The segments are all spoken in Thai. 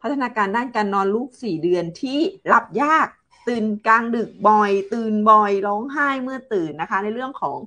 พัฒนาการด้านการนอนลูกสี่เดือนที่หลับยากตื่นกลางดึกบ่อย ตื่นบ่อย ร้องไห้เมื่อตื่นนะคะ ในเรื่องของ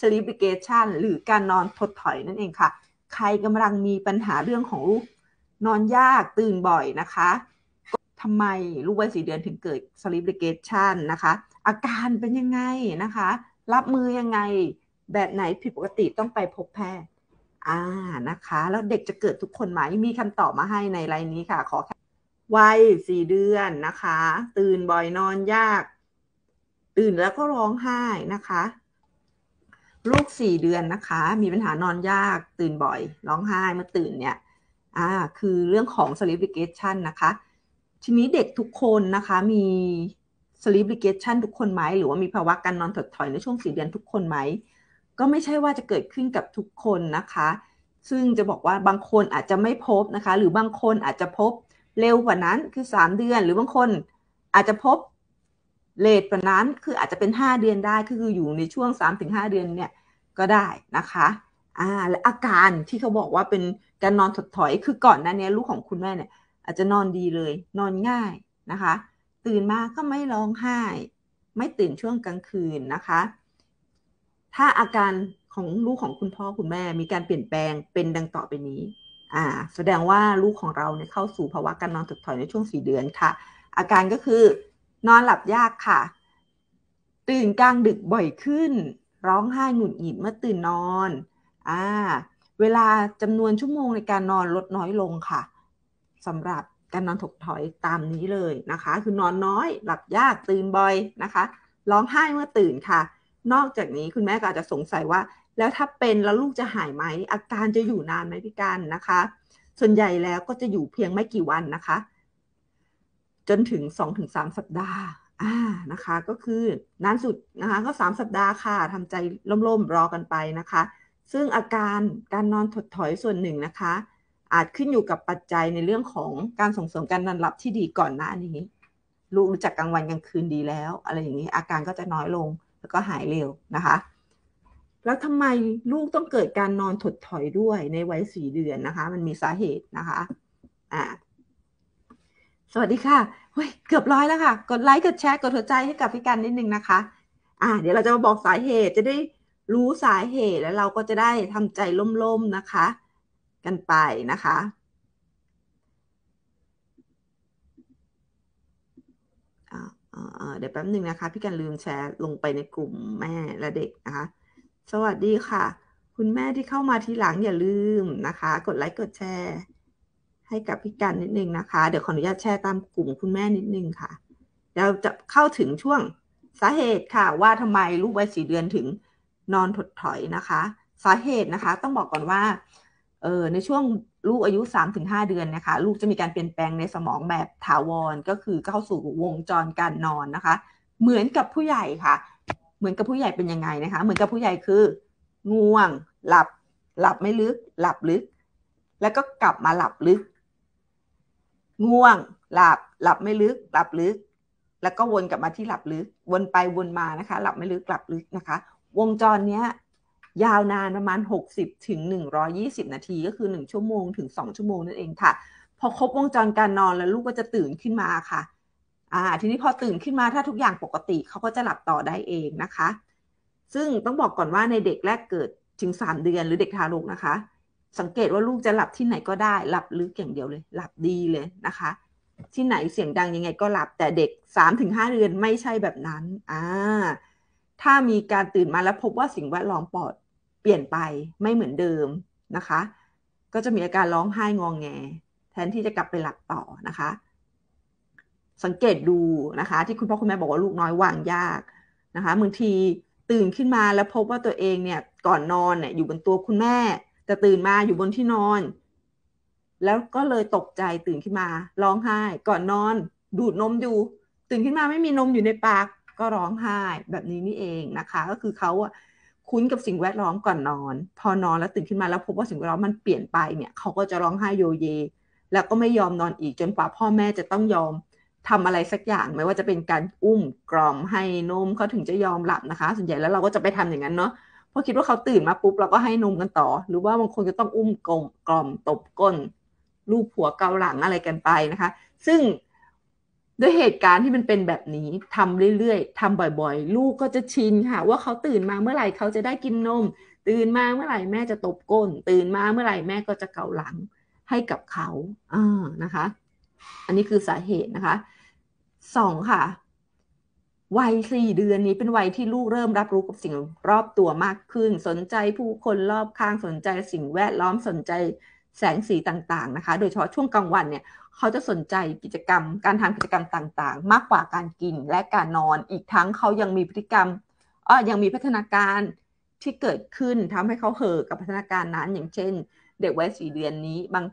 sleep regression หรือการนอนถดถอยนั่นเองค่ะใครกำลังมีปัญหาเรื่องของลูกนอนยากตื่นบ่อยนะคะทำไมลูกวัยสี่เดือนถึงเกิด sleep regression นะคะอาการเป็นยังไงนะคะ รับมือยังไงแบบไหนผิดปกติต้องไปพบแพทย์อ่านะคะ แล้วเด็กจะเกิดทุกคนไหม มีคำตอบมาให้ในไลน์นี้ค่ะขอวัยสี่เดือนนะคะตื่นบ่อยนอนยาก ตื่นแล้วก็ร้องไห้นะคะลูกสี่เดือนนะคะ มีปัญหานอนยาก ตื่นบ่อย ร้องไห้เมื่อตื่นเนี่ยอ่าคือเรื่องของ sleep regression นะคะ ทีนี้เด็กทุกคนนะคะมี sleep regression ทุกคนไหม หรือว่ามีภาวะการนอนถดถอยในช่วงสี่เดือนทุกคนไหมก็ไม่ใช่ว่าจะเกิดขึ้นกับทุกคนนะคะ ซึ่งจะบอกว่าบางคนอาจจะไม่พบนะคะ หรือบางคนอาจจะพบเร็วกว่านั้นคือ3เดือน หรือบางคนอาจจะพบเลทกว่านั้นคืออาจจะเป็น 5 เดือนได้ คืออยู่ในช่วง 3-5 เดือนเนี่ยก็ได้นะคะ อ่า และอาการที่เขาบอกว่าเป็นการนอนถดถอย คือก่อนหน้านี้ลูกของคุณแม่เนี่ย อาจจะนอนดีเลย นอนง่ายนะคะ ตื่นมาก็ไม่ร้องไห้ ไม่ตื่นช่วงกลางคืนนะคะถ้าอาการของลูกของคุณพ่อคุณแม่มีการเปลี่ยนแปลงเป็นดังต่อไปนี้ อ่า แสดงว่าลูกของเราเนี่ยเข้าสู่ภาวะการนอนถดถอยในช่วงสี่เดือนค่ะ อาการก็คือ นอนหลับยากค่ะ ตื่นกลางดึกบ่อยขึ้น ร้องไห้หงุดหงิดเมื่อตื่นนอน อ่า เวลาจำนวนชั่วโมงในการนอนลดน้อยลงค่ะสำหรับการนอนถกถอยตามนี้เลยนะคะ คือนอนน้อย หลับยาก ตื่นบ่อยนะคะ ร้องไห้เมื่อตื่นค่ะนอกจากนี้คุณแม่ก็อาจจะสงสัยว่า แล้วถ้าเป็น แล้วลูกจะหายไหมอาการจะอยู่นานไหมพี่การนะคะ ส่วนใหญ่แล้วก็จะอยู่เพียงไม่กี่วันนะคะ จนถึง 2-3 สัปดาห์อ่านะคะก็คือนานสุดนะคะ ก็3สัปดาห์ค่ะทำใจล่มๆรอกันไปนะคะ ซึ่งอาการการนอนถดถอยส่วนหนึ่งนะคะ อาจขึ้นอยู่กับปัจจัยในเรื่องของการส่งเสริมการนอนหลับที่ดีก่อนหน้านี้ ลูกรู้จักกลางวันกลางคืนดีแล้ว อะไรอย่างนี้อาการก็จะน้อยลงแล้วก็หายเร็วนะคะ แล้วทำไมลูกต้องเกิดการนอนถดถอยด้วยในวัยสี่เดือนนะคะ มันมีสาเหตุนะคะอ่าสวัสดีค่ะเฮ้ยเกือบร้อยแล้วค่ะ กดไลค์ กดแชร์ กดหัวใจให้กับพี่กันนิดนึงนะคะอ่าเดี๋ยวเราจะมาบอกสาเหตุ จะได้รู้สาเหตุแล้วเราก็จะได้ทำใจล่มๆนะคะ กันไปนะคะเดี๋ยวแป๊บหนึ่งนะคะพี่กันลืมแชร์ลงไปในกลุ่มแม่และเด็กนะคะสวัสดีค่ะ คุณแม่ที่เข้ามาทีหลัง อย่าลืมนะคะ กดไลค์กดแชร์ ให้กับพี่กันนิดนึงนะคะเดี๋ยวขออนุญาตแชร์ตามกลุ่มคุณแม่นิดนึงค่ะเราจะเข้าถึงช่วงสาเหตุค่ะว่าทำไมลูกวัยสี่เดือนถึงนอนถดถอยนะคะสาเหตุนะคะ ต้องบอกก่อนว่าเออในช่วงลูกอายุ 3-5 เดือนนะคะ ลูกจะมีการเปลี่ยนแปลงในสมองแบบถาวรก็คือเข้าสู่วงจรการนอนนะคะ เหมือนกับผู้ใหญ่ค่ะ เหมือนกับผู้ใหญ่เป็นยังไงนะคะ เหมือนกับผู้ใหญ่คือ ง่วง หลับ หลับไม่ลึก หลับลึก แล้วก็กลับมาหลับลึกง่วง หลับหลับไม่ลึก หลับลึก แล้วก็วนกลับมาที่หลับลึก วนไปวนมานะคะ หลับไม่ลึกหลับลึกนะคะ วงจรเนี้ยยาวนานประมาณ60ถึง120 นาทีก็คือ 1 ชั่วโมงถึง 2 ชั่วโมงนั่นเองค่ะ พอครบวงจรการนอนแล้วลูกก็จะตื่นขึ้นมาค่ะ อ่า ทีนี้พอตื่นขึ้นมาถ้าทุกอย่างปกติเขาก็จะหลับต่อได้เองนะคะ ซึ่งต้องบอกก่อนว่าในเด็กแรกเกิดถึง 3 เดือนหรือเด็กทารกนะคะ สังเกตว่าลูกจะหลับที่ไหนก็ได้ หลับลึกอย่างเดียวเลย หลับดีเลยนะคะ ที่ไหนเสียงดังยังไงก็หลับแต่เด็ก3-5เดือนไม่ใช่แบบนั้นอ่าถ้ามีการตื่นมาแล้วพบว่าสิ่งแวดล้อมปลอดเปลี่ยนไปไม่เหมือนเดิมนะคะ ก็จะมีอาการร้องไห้งองแงแทนที่จะกลับไปหลับต่อนะคะ สังเกตดูนะคะ ที่คุณพ่อคุณแม่บอกว่าลูกน้อยวางยากนะคะบางทีตื่นขึ้นมาแล้วพบว่าตัวเองเนี่ยก่อนนอนเนี่ย อยู่บนตัวคุณแม่แต่ตื่นมาอยู่บนที่นอน แล้วก็เลยตกใจตื่นขึ้นมา ร้องไห้ ก่อนนอน ดูดนมอยู่ ตื่นขึ้นมาไม่มีนมอยู่ในปากก็ร้องไห้แบบนี้นี่เองนะคะ ก็คือเขาอะคุ้นกับสิ่งแวดล้อมก่อนนอน พอนอนแล้วตื่นขึ้นมาแล้วพบว่าสิ่งแวดล้อมมันเปลี่ยนไปเนี่ยเขาก็จะร้องไห้โยเย แล้วก็ไม่ยอมนอนอีกจนกว่าพ่อแม่จะต้องยอมทำอะไรสักอย่างไม่ว่าจะเป็นการอุ้มกล่อมให้นมเขาถึงจะยอมหลับนะคะส่วนใหญ่แล้วเราก็จะไปทำอย่างนั้นเนาะพอคิดว่าเขาตื่นมาปุ๊บเราก็ให้นมกันต่อ หรือว่าบางคนจะต้องอุ้มกลมกล่อมตบก้นลูบหัวเกาหลังอะไรกันไปนะคะ ซึ่งด้วยเหตุการณ์ที่มันเป็นแบบนี้ ทำเรื่อยๆทำบ่อย ๆ ลูกก็จะชินค่ะ ว่าเขาตื่นมาเมื่อไหร่เขาจะได้กินนม ตื่นมา เมื่อไหร่แม่จะตบก้น ตื่นมาเมื่อไหร่แม่ก็จะเกาหลังให้กับเขาอ่านะคะ อันนี้คือสาเหตุนะคะสองค่ะวัยสี่เดือนนี้เป็นวัยที่ลูกเริ่มรับรู้กับสิ่งรอบตัวมากขึ้นสนใจผู้คนรอบข้างสนใจสิ่งแวดล้อมสนใจแสงสีต่างๆนะคะ โดยเฉพาะช่วงกลางวันเนี่ยเขาจะสนใจกิจกรรม การทำกิจกรรมต่างๆ มากกว่าการกินและการนอน อีกทั้งเขายังมีพฤติกรรมออยังมีพัฒนาการที่เกิดขึ้นทำให้เขาเห่อกับพัฒนาการนั้น อย่างเช่น เด็กวัยสี่เดือนนี้บาง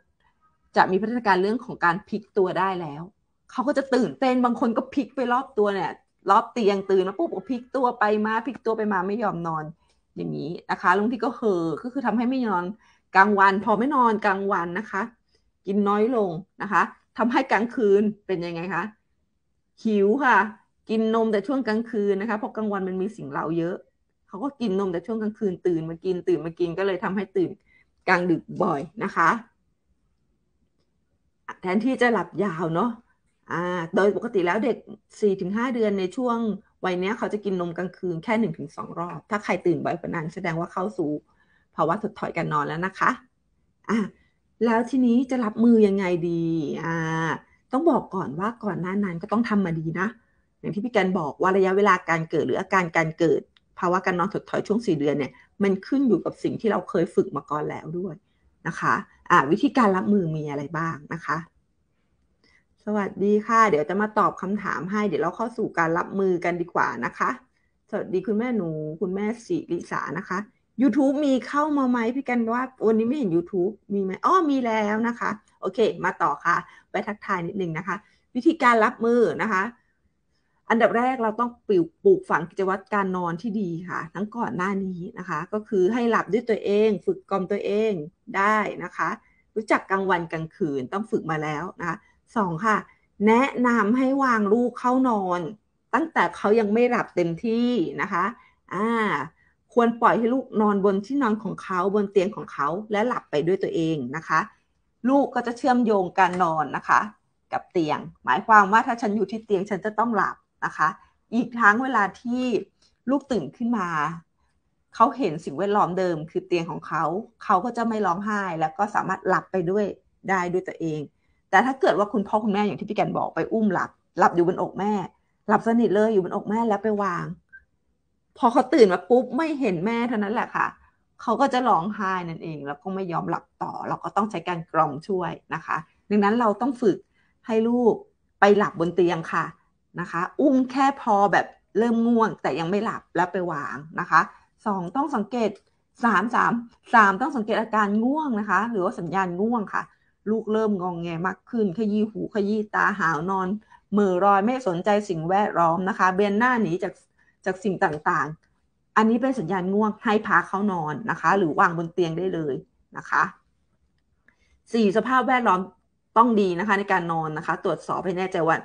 จะมีพัฒนาการเรื่องของการพลิกตัวได้แล้ว เขาก็จะตื่นเต้นบางคนก็พลิกไปรอบตัวเนี่ยรอบเตียงตื่นแล้วปุ๊บพลิกตัวไปมาพลิกตัวไปมาไม่ยอมนอนอย่างนี้นะคะลุงที่ก็เห่อก็คือทำให้ไม่นอนกลางวันพอไม่นอนกลางวันนะคะ กินน้อยลงนะคะ ทำให้กลางคืนเป็นยังไงคะหิวค่ะ กินนมแต่ช่วงกลางคืนนะคะเพราะกลางวันมันมีสิ่งเลาเยอะเขาก็กินนมแต่ช่วงกลางคืนตื่นมากินตื่นมากินก็เลยทำให้ตื่นกลางดึกบ่อยนะคะ แทนที่จะหลับยาวเนาะโดยปกติแล้วเด็ก4-5เดือนในช่วงวัยนี้เขาจะกินนมกลางคืนแค่1-2รอบถ้าใครตื่นบ่อยกว่านั้นแสดงว่าเข้าสู่ภาวะถดถอยการนอนแล้วนะคะอ่ะแล้วทีนี้จะรับมือยังไงดีอ่าต้องบอกก่อนว่าก่อนหน้านั้นก็ต้องทำมาดีนะ อย่างที่พี่กัรบอกว่าระยะเวลาการเกิดหรืออาการการเกิดภาวะการนอนถดถอยช่วง4เดือนเนี่ย มันขึ้นอยู่กับสิ่งที่เราเคยฝึกมาก่อนแล้วด้วยนะคะอ่าวิธีการรับมือมีอะไรบ้างนะคะ สวัสดีค่ะ เดี๋ยวจะมาตอบคำถามให้ เดี๋ยวเราเข้าสู่การรับมือกันดีกว่านะคะ สวัสดีคุณแม่หนู คุณแม่สิริสานะคะ YouTube มีเข้ามาไหมพี่กันว่าวันนี้ไม่เห็น YouTube มีไหมอ๋อมีแล้วนะคะ โอเค มาต่อค่ะ ไปทักทายนิดนึงนะคะ วิธีการรับมือนะคะ อันดับแรกเราต้องปลูกปลูกฝังกิจวัตรการนอนที่ดีค่ะ ทั้งก่อนหน้านี้นะคะ ก็คือให้หลับด้วยตัวเอง ฝึกกลมตัวเองได้นะคะ รู้จักกลางวันกลางคืนต้องฝึกมาแล้วนะคะสองค่ะ แนะนำให้วางลูกเข้านอน ตั้งแต่เขายังไม่หลับเต็มที่นะคะ อ่าควรปล่อยให้ลูกนอนบนที่นอนของเขาบนเตียงของเขาและหลับไปด้วยตัวเองนะคะ ลูกก็จะเชื่อมโยงการนอนนะคะ กับเตียง หมายความว่าถ้าฉันอยู่ที่เตียงฉันจะต้องหลับนะคะ อีกทั้งเวลาที่ลูกตื่นขึ้นมา เขาเห็นสิ่งแวดล้อมเดิมคือเตียงของเขา เขาก็จะไม่ร้องไห้ แล้วก็สามารถหลับไปด้วยได้ด้วยตัวเอง แต่ถ้าเกิดว่าคุณพ่อคุณแม่อย่างที่พี่แกนบอกไปอุ้มหลับหลับอยู่บนอกแม่ หลับสนิทเลยอยู่บนอกแม่แล้วไปวางพอเขาตื่นมาปุ๊บไม่เห็นแม่เท่านั้นแหละค่ะเขาก็จะร้องไห้นั่นเอง แล้วก็ไม่ยอมหลับต่อ เราก็ต้องใช้การกล่อมช่วยนะคะ ดังนั้นเราต้องฝึกให้ลูกไปหลับบนเตียงค่ะนะคะ อุ้มแค่พอแบบเริ่มง่วง แต่ยังไม่หลับแล้วไปวางนะคะสองต้องสังเกตสามสามสามต้องสังเกตอาการง่วงนะคะ หรือว่าสัญญาณง่วงค่ะ ลูกเริ่มงองแงมากขึ้นขยี้หูขยี้ตาหาวนอน มือรอยไม่สนใจสิ่งแวดล้อมนะคะ เบียนหน้าหนีจากจากสิ่งต่างๆ อันนี้เป็นสัญญาณง่วงให้พาเข้านอนนะคะ หรือวางบนเตียงได้เลยนะคะสี่สภาพแวดล้อมต้องดีนะคะในการนอนนะคะตรวจสอบให้แน่ใจว่า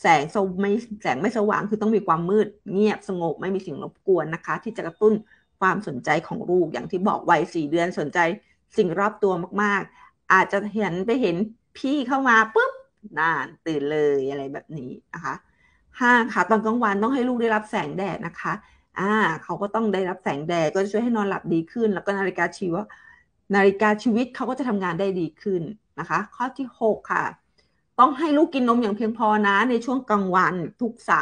แสงสไม่แสงไม่สว่างคือต้องมีความมืด เงียบสงบ ไม่มีสิ่งรบกวนนะคะ ที่จะกระตุ้นความสนใจของลูก อย่างที่บอกวัยสี่เดือนสนใจสิ่งรอบตัวมากๆ อาจจะเห็นไปเห็นพี่เข้ามาปุ๊บนานตื่นเลยอะไรแบบนี้นะคะห้าค่ะตอนกลางวันต้องให้ลูกได้รับแสงแดดนะคะ อ่า เขาก็ต้องได้รับแสงแดดก็จะช่วยให้นอนหลับดีขึ้น แล้วก็นาฬิกาชีวนาฬิกาชีวิตเขาก็จะทำงานได้ดีขึ้นนะคะ ข้อที่6ค่ะ ต้องให้ลูกกินนม อย่างเพียงพอนะ ในช่วงกลางวัน ทุก3่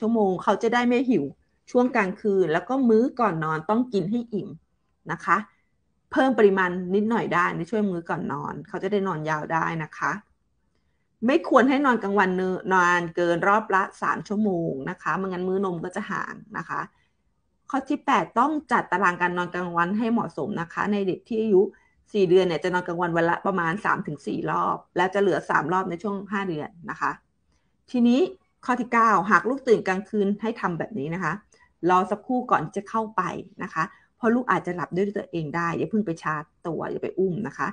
ชั่วโมงเขาจะได้ไม่หิว ช่วงกลางคืน แล้วก็มื้อก่อนนอนต้องกินให้อิ่มนะคะ เพิ่มปริมาณนิดหน่อยได้ ในช่วงมื้อก่อนนอน เขาจะได้นอนยาวได้นะคะไม่ควรให้นอนกลางวันนอนเกินรอบละสามชั่วโมงนะคะมม่งั้นมื้อนมก็จะห่างนะคะ ข้อที่ 8 ต้องจัดตารางการนอนกลางวันให้เหมาะสมนะคะ ในเด็กที่อายุ 4 เดือนเนี่ยจะนอนกลางวันวันละประมาณ 3-4 รอบ แล้วจะเหลือ 3 รอบในช่วง 5 เดือนนะคะ ทีนี้ข้อที่ 9 หากลูกตื่นกลางคืนให้ทำแบบนี้นะคะรอสักครู่ก่อนจะเข้าไปนะคะ เพราะลูกอาจจะหลับด้วยตัวเองได้อย่าเพิ่งไปชาร์จตัวอย่าไปอุ้มนะคะ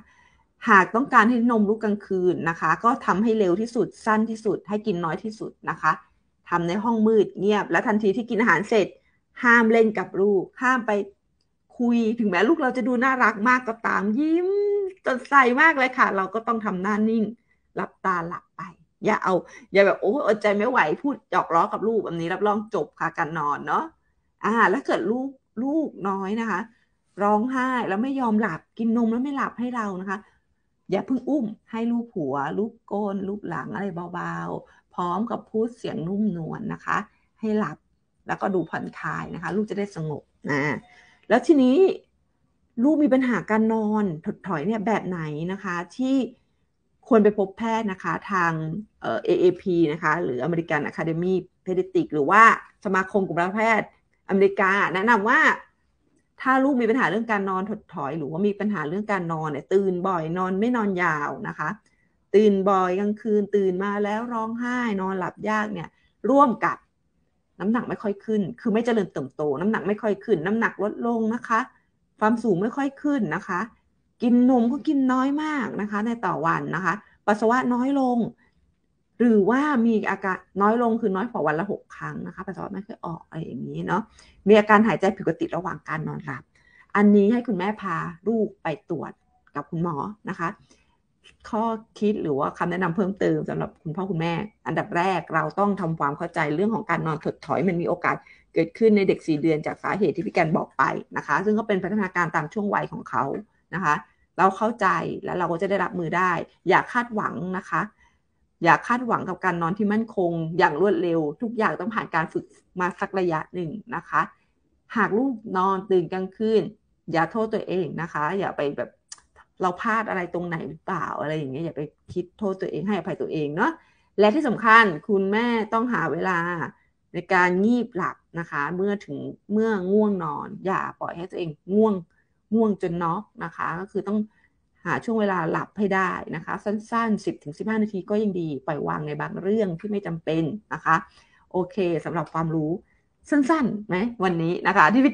หากต้องการให้นมลูกกลางคืนนะคะ ก็ทำให้เร็วที่สุดสั้นที่สุดให้กินน้อยที่สุดนะคะ ทำในห้องมืดเงียบ และทันทีที่กินอาหารเสร็จ ห้ามเล่นกับลูกห้ามไป คุยถึงแม้ลูกเราจะดูน่ารักมากก็ตาม ยิ้มจดใสมากเลยค่ะ เราก็ต้องทำหน้านิ่งรับตาหลับไป อย่าเอา อย่าแบบโอ้อดใจไม่ไหวพูดหยอกล้อกับลูกแบบนี้ รับรองจบค่ะการนอนเนาะอ่าแล้วเกิดลูกลูกน้อยนะคะ ร้องไห้แล้วไม่ยอมหลับกินนมแล้วไม่หลับให้เรานะคะอย่าเพิ่งอุ้มให้ลูบหัว ลูบก้นลูบหลังอะไรเบาๆ พร้อมกับพูดเสียงนุ่มนวลนนะคะ ให้หลับแล้วก็ดูผ่อนคลายนะคะลูกจะได้สงบนะแล้วทีนี้ลูกมีปัญหาการนอนถดถอยเนี่ยแบบไหนนะคะที่ควรไปพบแพทย์นะคะทาง AAP นะคะหรือ American Academy Pediatric หรือว่าสมาคมกลุ่มแพทย์อเมริกา แนะนำว่าถ้าลูกมีปัญหาเรื่องการนอนถดถอย หรือว่ามีปัญหาเรื่องการนอนเนี่ยตื่นบ่อยนอนไม่นอนยาวนะคะ ตื่นบ่อยกลางคืน ตื่นมาแล้วร้องไห้นอนหลับยากเนี่ย ร่วมกับน้ำหนักไม่ค่อยขึ้น คือไม่เจริญเติบโต น้ำหนักไม่ค่อยขึ้น น้ำหนักลดลงนะคะ ความสูงไม่ค่อยขึ้นนะคะ กินนมก็กินน้อยมากนะคะ ในต่อวันนะคะปัสสาวะน้อยลงหรือว่ามีอาการน้อยลงคือน้อยกว่าวันละหกครั้งนะคะปัสสาวะไม่เคยออกอะไรอย่างนี้เนาะ มีอาการหายใจผิดปกติระหว่างการ นอนหลับ อันนี้ให้คุณแม่พาลูกไปตรวจกับคุณหมอนะคะ ข้อคิดหรือว่าคำแนะนำเพิ่มเติม สำหรับคุณพ่อคุณแม่ อันดับแรกเราต้องทำความเข้าใจเรื่องของการนอนถดถอย มันมีโอกาสเกิดขึ้นในเด็ก4เดือนจากสาเหตุที่พี่แกนบอกไปนะคะ ซึ่งก็เป็นพัฒนาการตามช่วงวัยของเขานะคะ เราเข้าใจแล้วเราก็จะได้รับมือได้ อย่าคาดหวังนะคะอย่าคาดหวังกับการนอนที่มั่นคงอย่างรวดเร็ว ทุกอย่างต้องผ่านการฝึกมาสักระยะหนึ่งนะคะ หากลูกนอนตื่นกลางคืนอย่าโทษตัวเองนะคะ อย่าไปแบบเราพลาดอะไรตรงไหนหรือเปล่าอะไรอย่างเงี้ยอย่าไปคิดโทษตัวเองให้อภัยตัวเองเนาะและที่สำคัญคุณแม่ต้องหาเวลาในการงีบหลับนะคะ เมื่อถึงเมื่อง่วงนอน อย่าปล่อยให้ตัวเองง่วง ง่วงจนน็อกนะคะ ก็คือต้องหาช่วงเวลาหลับให้ได้นะคะ สั้นๆ10-15 นาทีก็ยังดีปล่อยวางในบางเรื่องที่ไม่จำเป็นนะคะโอเคสำหรับความรู้สั้นๆไหมวันนี้นะคะที่พี่